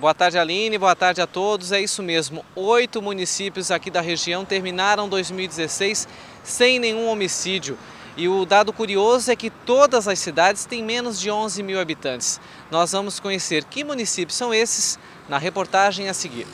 Boa tarde, Aline. Boa tarde a todos. É isso mesmo. Oito municípios aqui da região terminaram 2016 sem nenhum homicídio. E o dado curioso é que todas as cidades têm menos de 11 mil habitantes. Nós vamos conhecer que municípios são esses na reportagem a seguir.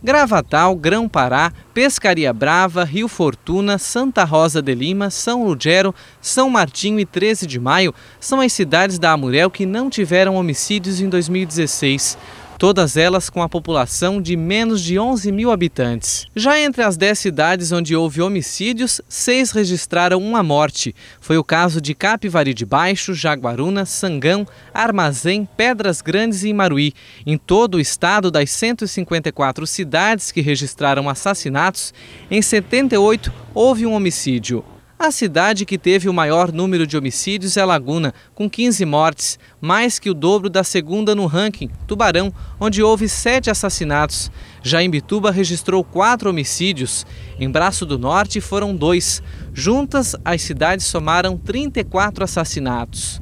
Gravatal, Grão-Pará, Pescaria Brava, Rio Fortuna, Santa Rosa de Lima, São Lugero, São Martinho e 13 de Maio são as cidades da Amurel que não tiveram homicídios em 2016 todas elas com a população de menos de 11 mil habitantes. Já entre as 10 cidades onde houve homicídios, seis registraram uma morte. Foi o caso de Capivari de Baixo, Jaguaruna, Sangão, Armazém, Pedras Grandes e Maruí. Em todo o estado, das 154 cidades que registraram assassinatos, em 78 houve um homicídio. A cidade que teve o maior número de homicídios é Laguna, com 15 mortes, mais que o dobro da segunda no ranking, Tubarão, onde houve sete assassinatos. Já em Bituba registrou quatro homicídios, em Braço do Norte foram dois. Juntas, as cidades somaram 34 assassinatos.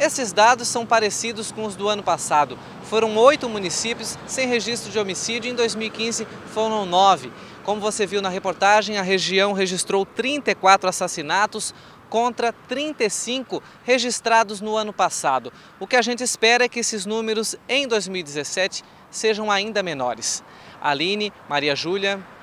Esses dados são parecidos com os do ano passado. Foram oito municípios sem registro de homicídio, em 2015 foram nove. Como você viu na reportagem, a região registrou 34 assassinatos, contra 35 registrados no ano passado. O que a gente espera é que esses números em 2017 sejam ainda menores. Aline, Maria Júlia.